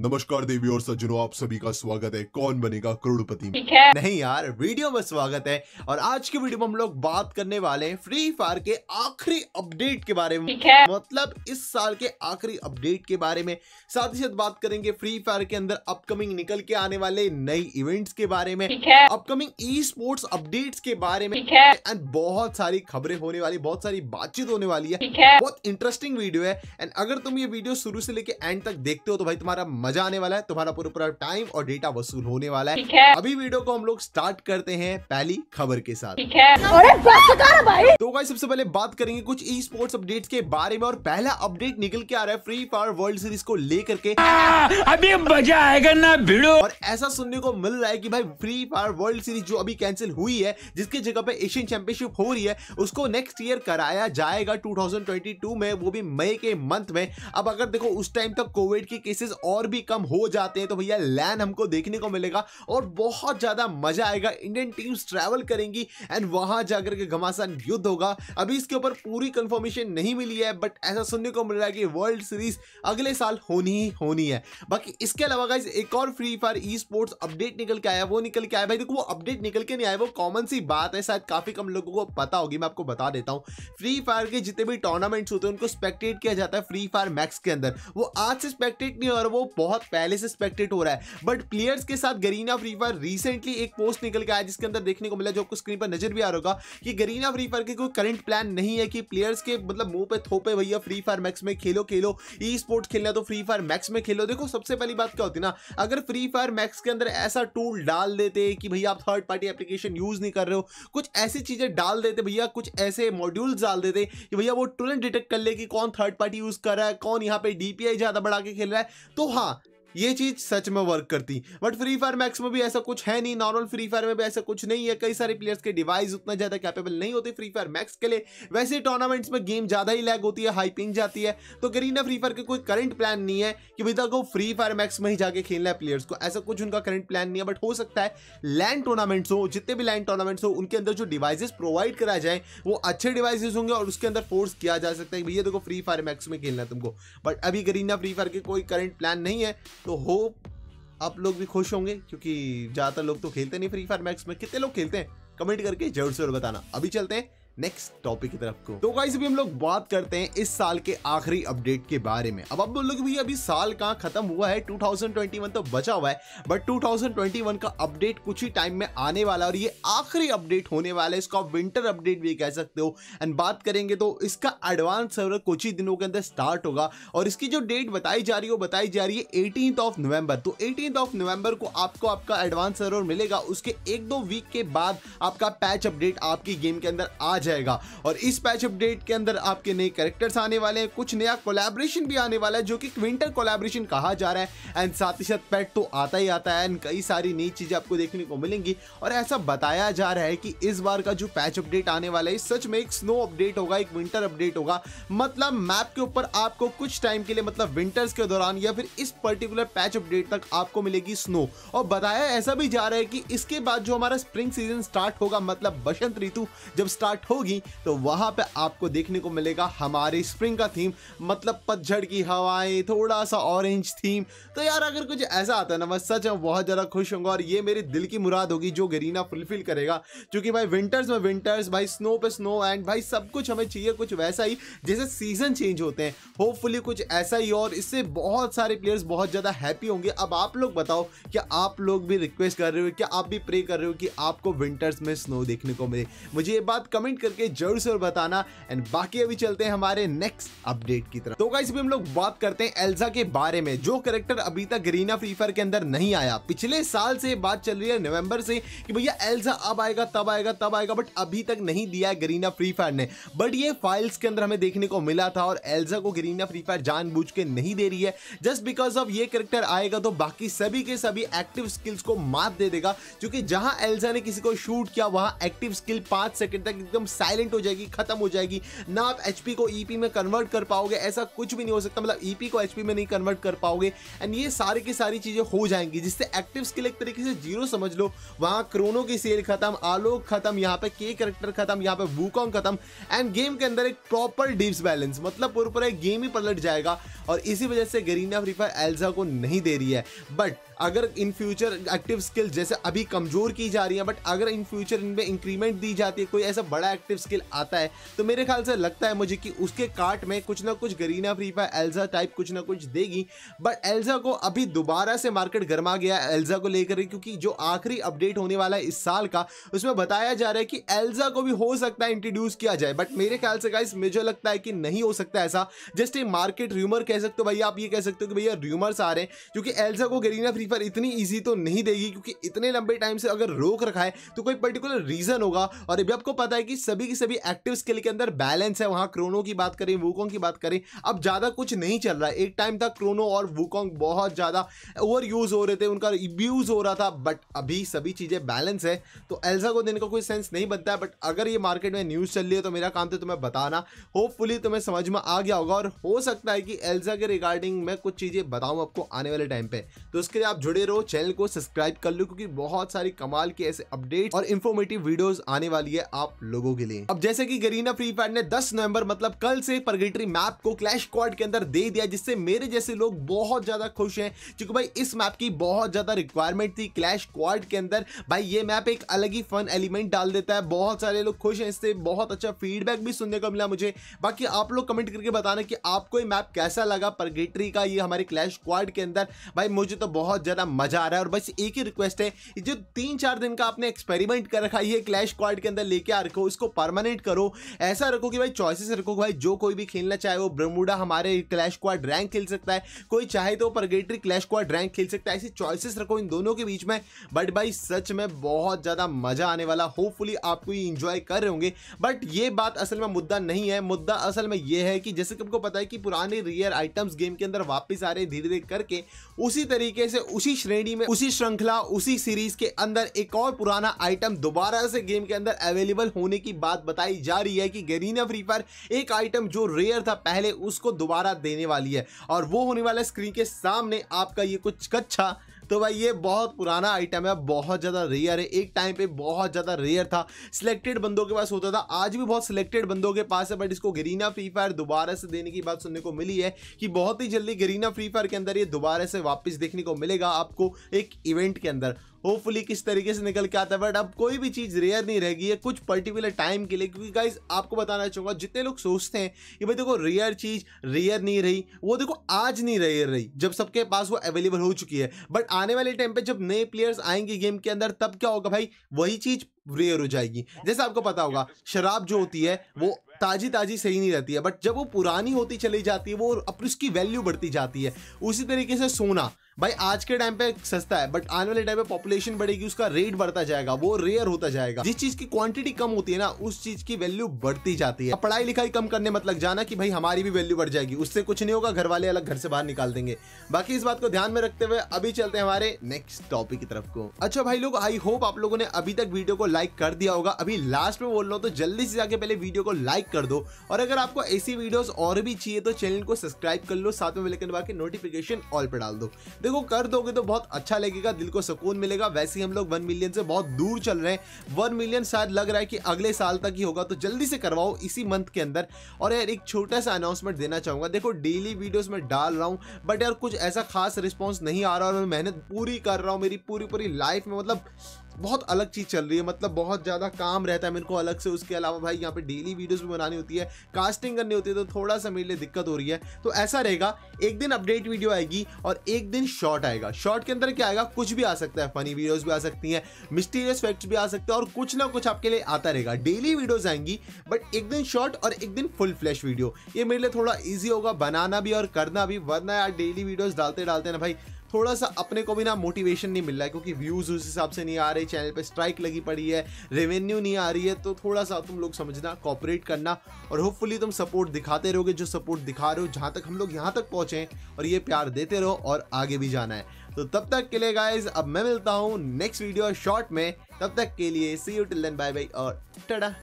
नमस्कार देवी और सज्जनों आप सभी का स्वागत है कौन बनेगा करोड़पति ठीक है नहीं यार वीडियो में स्वागत है और आज के वीडियो में हम लोग बात करने वाले हैं फ्री फायर के आखिरी अपडेट के बारे में है मतलब इस साल के आखिरी अपडेट के बारे में साथ ही साथ बात करेंगे फ्री फायर के अंदर अपकमिंग निकल के आने वाले नई इवेंट्स के बारे में अपकमिंग ई स्पोर्ट्स अपडेट के बारे में एंड बहुत सारी खबरें होने वाली बहुत सारी बातचीत होने वाली है बहुत इंटरेस्टिंग वीडियो है एंड अगर तुम ये वीडियो शुरू से लेके एंड तक देखते हो तो भाई तुम्हारा मजा आने वाला है तुम्हारा पूरा पूरा टाइम और डेटा वसूल होने वाला है, है। अभी वीडियो को हम लोग स्टार्ट करते हैं पहली खबर के साथ तो भाई सबसे पहले बात करेंगे कुछ ई स्पोर्ट्स अपडेट के बारे में और पहला अपडेट निकल के आ रहा है फ्री फायर वर्ल्ड सीरीज को लेकर के अभी मजा आएगा ना भिड़ो और ऐसा सुनने को मिल रहा है की भाई फ्री फायर वर्ल्ड सीरीज जो अभी कैंसिल हुई है जिसकी जगह पे एशियन चैंपियनशिप हो रही है उसको नेक्स्ट ईयर कराया जाएगा 2022 में वो भी मई के मंथ में अब अगर देखो उस टाइम तक कोविड के केसेस और भी भी कम हो जाते हैं तो भैया लैन हमको देखने को मिलेगा और बहुत ज़्यादा मज़ा आएगा इंडियन टीम्स ट्रैवल करेंगी एंड वहां जाकर के घमासान युद्ध होगा अभी इसके ऊपर पूरी कंफर्मेशन नहीं मिली है बट ऐसा सुनने को मिल रहा है कि वर्ल्ड सीरीज अगले साल होनी ही होनी है बाकी इसके अलावा गाइज एक और free fire esports update निकल के आया वो निकल के आया भाई देखो वो अपडेट निकल के नहीं आया वो कॉमन सी बात है शायद काफ़ी कम लोगों को पता होगी मैं आपको बता देता हूँ फ्री फायर के जितने भी टूर्नामेंट्स होते हैं उनको स्पेक्टेट किया जाता है फ्री फायर मैक्स के अंदर वो आज से स्पेक्टेट नहीं हो रहा वो बहुत पहले से एक्सपेक्टेड हो रहा है बट प्लेयर्स के साथ गरीना फ्री फायर रिसेंटली एक पोस्ट निकल के आया जिसके अंदर देखने को मिला जो आपको स्क्रीन पर नजर भी आ रहा होगा कि गरीना फ्री फायर के कोई करंट प्लान नहीं है कि प्लेयर्स के मतलब मुंह पे थोपे भैया फ्री फायर मैक्स में खेलो खेलो ई स्पोर्ट्स खेलना तो फ्री फायर मैक्स में खेलो देखो सबसे पहली बात क्या होती है ना अगर फ्री फायर मैक्स के अंदर ऐसा टूल डाल देते कि भैया आप थर्ड पार्टी एप्लीकेशन यूज नहीं कर रहे हो कुछ ऐसी चीजें डाल देते भैया कुछ ऐसे मॉड्यूल्स डाल देते कि भैया वो तुरंत डिटेक्ट कर ले कि कौन थर्ड पार्टी यूज कर रहा है कौन यहाँ पे डीपीआई ज्यादा बढ़ा के खेल रहा है तो हाँ ये चीज सच में वर्क करती बट फ्री फायर मैक्स में भी ऐसा कुछ है नहीं नॉर्मल फ्री फायर में भी ऐसा कुछ नहीं है कई सारे प्लेयर्स के डिवाइस उतना ज्यादा कैपेबल नहीं होते फ्री फायर मैक्स के लिए वैसे टूर्नामेंट्स में गेम ज्यादा ही लैग होती है हाइपिंग जाती है तो करीना फ्री फायर के कोई करंट प्लान नहीं है कि भाई को फ्री फायर मैक्स में ही जाके खेलना है प्लेयर्स को ऐसा कुछ उनका करंट प्लान नहीं है बट हो सकता है लैंड टूर्नामेंट्स हो जितने भी लैंड टूर्नामेंट्स हो उनके अंदर जो डिवाइसेज प्रोवाइड कराए जाए वो अच्छे डिवाइस होंगे और उसके अंदर फोर्स किया जा सकता है भैया देखो फ्री फायर मैक्स में खेलना है तुमको बट अभी करीना फ्री फायर के कोई करंट प्लान नहीं है तो होप आप लोग भी खुश होंगे क्योंकि ज़्यादातर लोग तो खेलते नहीं फ्री फायर मैक्स में कितने लोग खेलते हैं कमेंट करके जरूर जरूर बताना अभी चलते हैं नेक्स्ट टॉपिक की तरफ को तो गाइस अभी हम लोग बात करते हैं इस साल के आखिरी अपडेट के बारे में अब आप लोग भी अभी साल कहाँ खत्म हुआ है 2021 तो बचा हुआ है बट 2021 का अपडेट कुछ ही टाइम में आने वाला है और ये आखिरी अपडेट होने वाला है इसका विंटर अपडेट भी कह सकते हो एंड बात करेंगे तो इसका एडवांस सर्वर कुछ ही दिनों के अंदर स्टार्ट होगा और इसकी जो डेट बताई जा रही है बताई जा रही है एटीन ऑफ नवंबर तो एटीन ऑफ नवंबर को आपको आपका एडवांस सर्वर मिलेगा उसके एक दो वीक के बाद आपका पैच अपडेट आपकी गेम के अंदर आ जाए जाएगा और इस पैच अपडेट के अंदर आपके नए कैरेक्टर्स आने वाले हैं कुछ नया कोलैबोरेशन भी आने वाला है जो कि विंटर कोलैबोरेशन कहा जा रहा है एंड साथ ही साथ पैट तो आता ही आता है एंड कई सारी नई चीज़ें आपको देखने को मिलेंगी और ऐसा बताया जा रहा है कि इस बार का जो पैच अपडेट आने वाला है सच में एक स्नो अपडेट होगा एक विंटर अपडेट होगा मतलब मैप के ऊपर आपको कुछ टाइम के लिए मतलब विंटर्स के दौरान या फिर इस पर्टिकुलर पैच अपडेट तक आपको मिलेगी स्नो और बताया ऐसा भी जा रहा है कि इसके बाद जो हमारा स्प्रिंग सीजन स्टार्ट होगा मतलब बसंत ऋतु जब स्टार्ट हो होगी तो वहां पे आपको देखने को मिलेगा हमारे स्प्रिंग का थीम मतलब पतझड़ की हवाएं थोड़ा सा ऑरेंज थीम तो यार अगर कुछ ऐसा आता है ना मैं सच में बहुत ज़्यादा खुश होंगे और ये मेरी दिल की मुराद होगी जो गरीना फुलफिल करेगा क्योंकि भाई विंटर्स में विंटर्स भाई स्नो पे स्नो एंड भाई सब कुछ हमें चाहिए कुछ वैसा ही जैसे सीजन चेंज होते हैं होपफुली कुछ ऐसा ही और इससे बहुत सारे प्लेयर्स बहुत ज़्यादा हैप्पी होंगे अब आप लोग बताओ क्या आप लोग भी रिक्वेस्ट कर रहे हो क्या आप भी प्रे कर रहे हो कि आपको विंटर्स में स्नो देखने को मिले मुझे ये बात कमेंट कमेंट करके जरूर से बताना एंड बाकी अभी चलते हैं हमारे नेक्स्ट अपडेट की तरफ तो गाइस अभी हम लोग बात करते हैं एल्जा के बारे में जो करेक्टर अभी तक ग्रीना फ्री फायर के अंदर नहीं आया पिछले साल से बात चल रही है नवंबर से कि भैया एल्जा अब आएगा तब आएगा तब आएगा बट अभी तक नहीं दिया है ग्रीना फ्री फायर ने बट ये फाइल्स के अंदर हमें देखने को मिला था और एल्जा को ग्रीना फ्री फायर जान के नहीं दे रही है जस्ट बिकॉज ऑफ ये करेक्टर आएगा तो बाकी सभी के सभी एक्टिव स्किल्स को मात दे देगा क्योंकि जहां एल्जा ने किसी को शूट किया वहां एक्टिव स्किल पांच सेकंड तक एकदम साइलेंट हो जाएगी खत्म हो जाएगी ना आप एच को ई e में कन्वर्ट कर पाओगे ऐसा कुछ भी नहीं हो सकता मतलब ई e को एच में नहीं कन्वर्ट कर पाओगे एंड ये सारी की सारी चीज़ें हो जाएंगी जिससे एक्टिव स्किल एक तरीके से जीरो समझ लो वहाँ क्रोनो की सेल खत्म आलोक खत्म यहाँ पे के करेक्टर खत्म यहाँ पे वूकॉन्ग खत्म एंड गेम के अंदर एक प्रॉपर डीप्स बैलेंस मतलब पूरा पूरा गेम ही पलट जाएगा और इसी वजह से गरीना फ्री फायर एल्जा को नहीं दे रही है बट अगर इन फ्यूचर एक्टिव स्किल जैसे अभी कमज़ोर की जा रही है बट अगर इन फ्यूचर इनमें इंक्रीमेंट दी जाती है कोई ऐसा बड़ा एक्टिव स्किल आता है तो मेरे ख्याल से लगता है मुझे कि उसके कार्ट में कुछ ना कुछ Garena free fire Elsa type कुछ ना कुछ देगी बट एल्जा को अभी दोबारा से मार्केट गर्मा गया एल्जा को लेकर क्योंकि जो आखिरी अपडेट होने वाला है इस साल का उसमें बताया जा रहा है कि एल्जा को भी हो सकता है इंट्रोड्यूस किया जाए बट मेरे ख्याल से गाइस मुझे लगता है कि नहीं हो सकता ऐसा जस्ट ये मार्केट र्यूमर कह कह सकते हो भैया आप ये कह सकते हो कि भैया र्यूमर्स आ रहे हैं क्योंकि एल्सा को गरीना फ्री फायर इतनी ईजी तो नहीं देगी क्योंकि इतने लंबे टाइम से अगर रोक रखा है तो कोई पर्टिकुलर रीजन होगा और अभी आपको पता है कि सभी की सभी एक्टिव स्किल के अंदर बैलेंस है वहाँ क्रोनो की बात करें वूकोंग की बात करें अब ज़्यादा कुछ नहीं चल रहा एक टाइम तक क्रोनो और वूकोंग बहुत ज़्यादा ओवर यूज़ हो रहे थे उनका यूज़ हो रहा था बट अभी सभी चीज़ें बैलेंस है तो एल्सा को देने का कोई सेंस नहीं बनता है बट अगर ये मार्केट में न्यूज़ चल रही है तो मेरा काम तो तुम्हें बताना होपफुली तुम्हें समझ में आ गया होगा और हो सकता है कि एल्सा पैसा के रिगार्डिंग मैं कुछ चीज़ें बताऊं आपको आने वाले टाइम पे तो उसके लिए आप जुड़े रहो चैनल को सब्सक्राइब कर लो क्योंकि बहुत सारी कमाल के ऐसे अपडेट और इन्फॉर्मेटिव वीडियोस आने वाली है आप लोगों के लिए अब जैसे कि गरीना फ्री फायर ने 10 नवंबर मतलब कल से परगेटरी मैप को क्लैश क्वार के अंदर दे दिया जिससे मेरे जैसे लोग बहुत ज्यादा खुश हैं क्योंकि भाई इस मैप की बहुत ज्यादा रिक्वायरमेंट थी क्लैश क्वार के अंदर भाई ये मैप एक अलग ही फन एलिमेंट डाल देता है बहुत सारे लोग खुश हैं इससे बहुत अच्छा फीडबैक भी सुनने को मिला मुझे बाकी आप लोग कमेंट करके बताना कि आपको ये मैप कैसा लगा लगा परगेटरी का ये हमारे क्लैश क्वाड के अंदर भाई मुझे तो बहुत ज़्यादा मज़ा आ रहा है और बस एक ही रिक्वेस्ट है जो तीन चार दिन का आपने एक्सपेरिमेंट कर रखा है क्लैश क्वाड के अंदर लेके आ रखो इसको परमानेंट करो ऐसा रखो कि भाई चॉइसिस रखो भाई जो कोई भी खेलना चाहे वो ब्रमुडा हमारे क्लैश क्वाड रैंक खेल सकता है कोई चाहे तो परगेटरी क्लैश क्वाड रैंक खेल सकता है ऐसी चॉइसिस रखो इन दोनों के बीच में बट भाई सच में बहुत ज़्यादा मज़ा आने वाला होपफुली आपको ये इंजॉय कर रहे होंगे बट ये बात असल में मुद्दा नहीं है मुद्दा असल में ये है कि जैसे कि आपको पता है कि पुराने रियर आइटम्स गेम के अंदर वापस आ रहे हैं धीरे धीरे करके उसी तरीके से उसी श्रेणी में उसी श्रृंखला उसी सीरीज के अंदर एक और पुराना आइटम दोबारा से गेम के अंदर अवेलेबल होने की बात बताई जा रही है कि गरीना फ्री फायर एक आइटम जो रेयर था पहले उसको दोबारा देने वाली है और वो होने वाला स्क्रीन के सामने आपका ये कुछ कच्छा तो भाई ये बहुत पुराना आइटम है बहुत ज़्यादा रेयर है एक टाइम पे बहुत ज़्यादा रेयर था सिलेक्टेड बंदों के पास होता था आज भी बहुत सिलेक्टेड बंदों के पास है बट इसको गरीना फ्री फायर दोबारा से देने की बात सुनने को मिली है कि बहुत ही जल्दी गरीना फ्री फायर के अंदर ये दोबारा से वापस देखने को मिलेगा आपको एक इवेंट के अंदर होपफुली किस तरीके से निकल के आता है बट अब कोई भी चीज़ रेयर नहीं रहेगी है कुछ पर्टिकुलर टाइम के लिए क्योंकि गाइज आपको बताना चाहूँगा जितने लोग सोचते हैं कि भाई देखो रेयर चीज़ रेयर नहीं रही वो देखो आज नहीं रेयर रही जब सबके पास वो अवेलेबल हो चुकी है बट आने वाले टाइम पे जब नए प्लेयर्स आएंगे गेम के अंदर तब क्या होगा भाई वही चीज रेयर हो जाएगी जैसे आपको पता होगा शराब जो होती है वो ताज़ी ताज़ी सही नहीं रहती है बट जब वो पुरानी होती चली जाती है वो अपनी उसकी वैल्यू बढ़ती जाती है उसी तरीके से सोना भाई आज के टाइम पे सस्ता है बट आने वाले टाइम पे पॉपुलेशन बढ़ेगी उसका रेट बढ़ता जाएगा वो रेयर होता जाएगा जिस चीज की क्वांटिटी कम होती है ना उस चीज की वैल्यू बढ़ती जाती है पढ़ाई लिखाई कम करने मत लग जाना कि भाई हमारी भी वैल्यू बढ़ जाएगी उससे कुछ नहीं होगा घर वाले अलग घर से बाहर निकाल देंगे बाकी इस बात को ध्यान में रखते हुए अभी चलते हैं हमारे नेक्स्ट टॉपिक की तरफ को अच्छा भाई लोग आई होप आप लोगों ने अभी तक वीडियो को लाइक कर दिया होगा अभी लास्ट में बोल रहा हूँ तो जल्दी से जाके पहले वीडियो को लाइक कर दो और अगर आपको ऐसी वीडियो और भी चाहिए तो चैनल को सब्सक्राइब कर लो साथ में नोटिफिकेशन ऑल पर डाल दो देखो कर दोगे तो बहुत अच्छा लगेगा दिल को सुकून मिलेगा वैसे ही हम लोग वन मिलियन से बहुत दूर चल रहे हैं वन मिलियन शायद लग रहा है कि अगले साल तक ही होगा तो जल्दी से करवाओ इसी मंथ के अंदर और यार एक छोटा सा अनाउंसमेंट देना चाहूंगा देखो डेली वीडियोज में डाल रहा हूँ बट यार कुछ ऐसा खास रिस्पॉन्स नहीं आ रहा और मैं मेहनत पूरी कर रहा हूँ मेरी पूरी पूरी लाइफ में मतलब बहुत अलग चीज़ चल रही है मतलब बहुत ज़्यादा काम रहता है मेरे को अलग से उसके अलावा भाई यहाँ पे डेली वीडियोस भी बनानी होती है कास्टिंग करनी होती है तो थोड़ा सा मेरे लिए दिक्कत हो रही है तो ऐसा रहेगा एक दिन अपडेट वीडियो आएगी और एक दिन शॉर्ट आएगा शॉर्ट के अंदर क्या आएगा कुछ भी आ सकता है फनी वीडियोज़ भी आ सकती हैं मिस्टीरियस फैक्ट्स भी आ सकते हैं और कुछ ना कुछ आपके लिए आता रहेगा डेली वीडियोज़ आएंगी बट एक दिन शॉर्ट और एक दिन फुल फ्लैश वीडियो ये मेरे लिए थोड़ा ईजी होगा बनाना भी और करना भी वरना यार डेली वीडियोज़ डालते डालते ना भाई थोड़ा सा अपने को भी ना मोटिवेशन नहीं मिल रहा है क्योंकि व्यूज़ उस हिसाब से नहीं आ रहे चैनल पर स्ट्राइक लगी पड़ी है रेवेन्यू नहीं आ रही है तो थोड़ा सा तुम लोग समझना कॉपरेट करना और होपफुली तुम सपोर्ट दिखाते रहोगे जो सपोर्ट दिखा रहे हो जहाँ तक हम लोग यहाँ तक पहुँचें और ये प्यार देते रहो और आगे भी जाना है तो तब तक के लिए गाइज अब मैं मिलता हूँ नेक्स्ट वीडियो शॉर्ट में तब तक के लिए see you till then bye bye और टडा